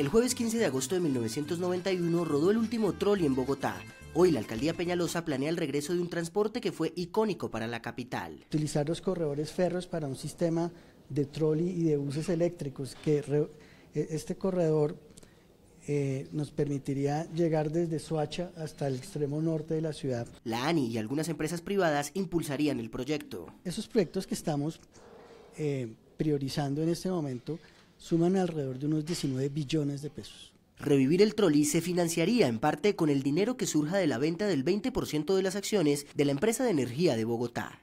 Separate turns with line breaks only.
El jueves 15 de agosto de 1991 rodó el último trolley en Bogotá. Hoy la alcaldía Peñalosa planea el regreso de un transporte que fue icónico para la capital.
Utilizar los corredores ferros para un sistema de trolley y de buses eléctricos, que e, este corredor eh, nos permitiría llegar desde Soacha hasta el extremo norte de la ciudad.
La ANI y algunas empresas privadas impulsarían el proyecto.
Esos proyectos que estamos eh, priorizando en este momento suman alrededor de unos 19 billones de pesos.
Revivir el trolley se financiaría en parte con el dinero que surja de la venta del 20% de las acciones de la empresa de energía de Bogotá.